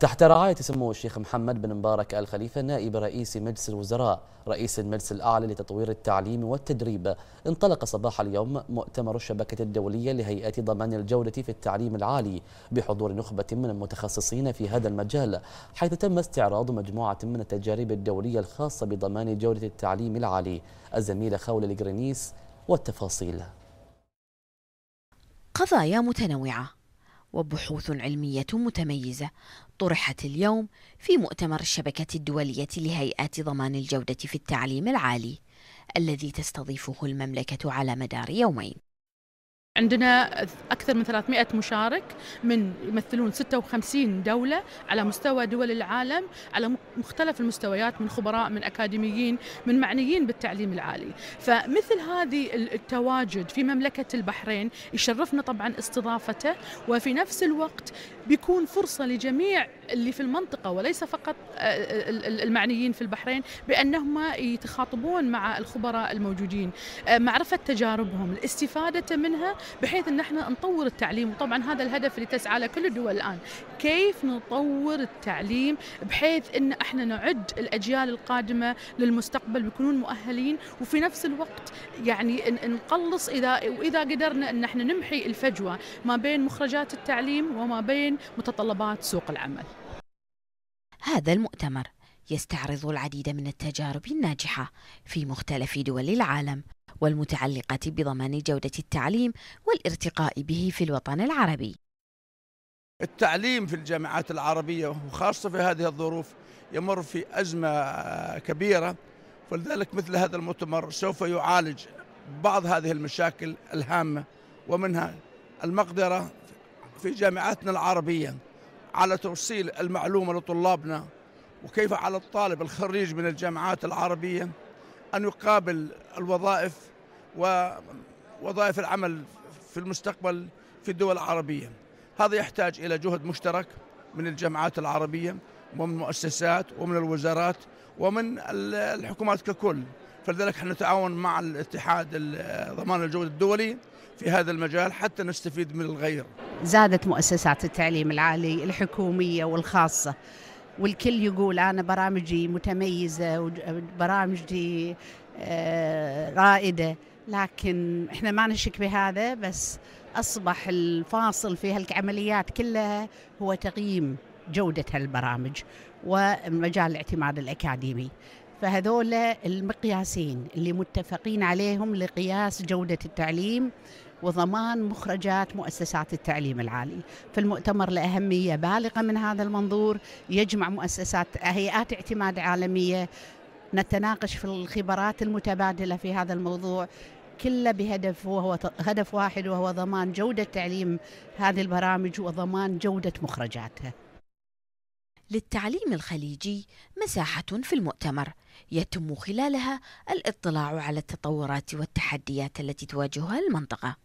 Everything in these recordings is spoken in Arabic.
تحت رعاية سمو الشيخ محمد بن مبارك آل خليفة نائب رئيس مجلس الوزراء رئيس المجلس الأعلى لتطوير التعليم والتدريب انطلق صباح اليوم مؤتمر الشبكة الدولية لهيئة ضمان الجودة في التعليم العالي بحضور نخبة من المتخصصين في هذا المجال حيث تم استعراض مجموعة من التجارب الدولية الخاصة بضمان جودة التعليم العالي الزميلة خولة الجرينيس والتفاصيل قضايا متنوعة وبحوث علمية متميزة طرحت اليوم في مؤتمر الشبكة الدولية لهيئات ضمان الجودة في التعليم العالي الذي تستضيفه المملكة على مدار يومين عندنا أكثر من 300 مشارك من يمثلون 56 دولة على مستوى دول العالم على مختلف المستويات من خبراء من أكاديميين من معنيين بالتعليم العالي فمثل هذه التواجد في مملكة البحرين يشرفنا طبعا استضافته وفي نفس الوقت بيكون فرصة لجميع اللي في المنطقة وليس فقط آه، المعنيين في البحرين بأنهم يتخاطبون مع الخبراء الموجودين آه، معرفة تجاربهم الاستفادة منها بحيث أن احنا نطور التعليم وطبعا هذا الهدف اللي تسعى له كل الدول الآن كيف نطور التعليم بحيث أن احنا نعد الأجيال القادمة للمستقبل بيكونون مؤهلين وفي نفس الوقت يعني نقلص إذا وإذا قدرنا أن احنا نمحي الفجوة ما بين مخرجات التعليم وما بين متطلبات سوق العمل هذا المؤتمر يستعرض العديد من التجارب الناجحة في مختلف دول العالم والمتعلقة بضمان جودة التعليم والارتقاء به في الوطن العربي. التعليم في الجامعات العربية وخاصة في هذه الظروف يمر في أزمة كبيرة ولذلك مثل هذا المؤتمر سوف يعالج بعض هذه المشاكل الهامة ومنها المقدرة في جامعاتنا العربية على توصيل المعلومة لطلابنا وكيف على الطالب الخريج من الجامعات العربية أن يقابل الوظائف ووظائف العمل في المستقبل في الدول العربية هذا يحتاج إلى جهد مشترك من الجامعات العربية ومن المؤسسات ومن الوزارات ومن الحكومات ككل فلذلك نحن نتعاون مع الاتحاد ضمان الجوده الدولي في هذا المجال حتى نستفيد من الغير زادت مؤسسات التعليم العالي الحكومية والخاصة والكل يقول أنا برامجي متميزة وبرامجي آه، رائدة لكن احنا ما نشك بهذا بس أصبح الفاصل في هالعمليات كلها هو تقييم جودة هالبرامج ومجال الاعتماد الأكاديمي فهذول المقياسين اللي متفقين عليهم لقياس جودة التعليم وضمان مخرجات مؤسسات التعليم العالي فالمؤتمر لأهمية بالغة من هذا المنظور يجمع مؤسسات هيئات اعتماد عالمية نتناقش في الخبرات المتبادلة في هذا الموضوع كله بهدف وهو هدف واحد وهو ضمان جودة تعليم هذه البرامج وضمان جودة مخرجاتها للتعليم الخليجي مساحة في المؤتمر يتم خلالها الاطلاع على التطورات والتحديات التي تواجهها المنطقة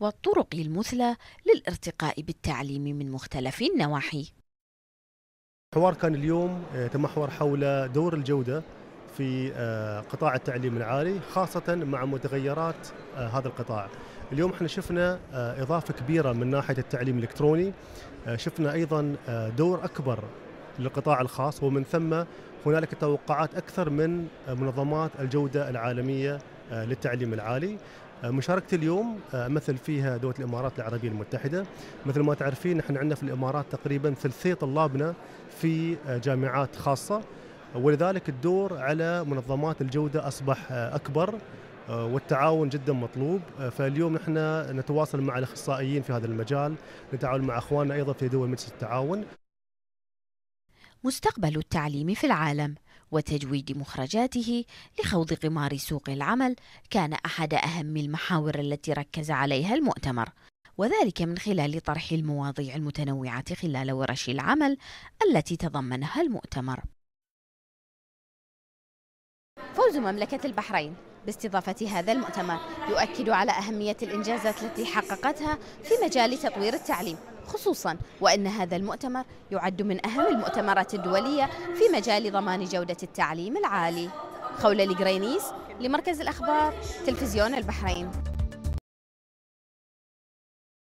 والطرق المثلى للارتقاء بالتعليم من مختلف النواحي الحوار كان اليوم آه، تمحور حول دور الجودة في آه، قطاع التعليم العالي خاصة مع متغيرات آه، هذا القطاع اليوم احنا شفنا إضافة كبيرة من ناحية التعليم الإلكتروني شفنا أيضا دور أكبر للقطاع الخاص ومن ثم هنالك توقعات أكثر من منظمات الجودة العالمية للتعليم العالي آه، مشاركتي اليوم امثل آه، فيها دوله الامارات العربيه المتحده مثل ما تعرفين نحن عندنا في الامارات تقريبا ثلثي طلابنا في آه، جامعات خاصه ولذلك الدور على منظمات الجوده اصبح اكبر والتعاون جدا مطلوب فاليوم نحن نتواصل مع الاخصائيين في هذا المجال نتعاون مع اخواننا ايضا في دول مجلس التعاون مستقبل التعليم في العالم وتجويد مخرجاته لخوض قمار سوق العمل كان احد اهم المحاور التي ركز عليها المؤتمر وذلك من خلال طرح المواضيع المتنوعه خلال ورش العمل التي تضمنها المؤتمر فوز مملكه البحرين باستضافة هذا المؤتمر يؤكد على أهمية الإنجازات التي حققتها في مجال تطوير التعليم خصوصا وأن هذا المؤتمر يعد من أهم المؤتمرات الدولية في مجال ضمان جودة التعليم العالي خولة لجرينيس لمركز الأخبار تلفزيون البحرين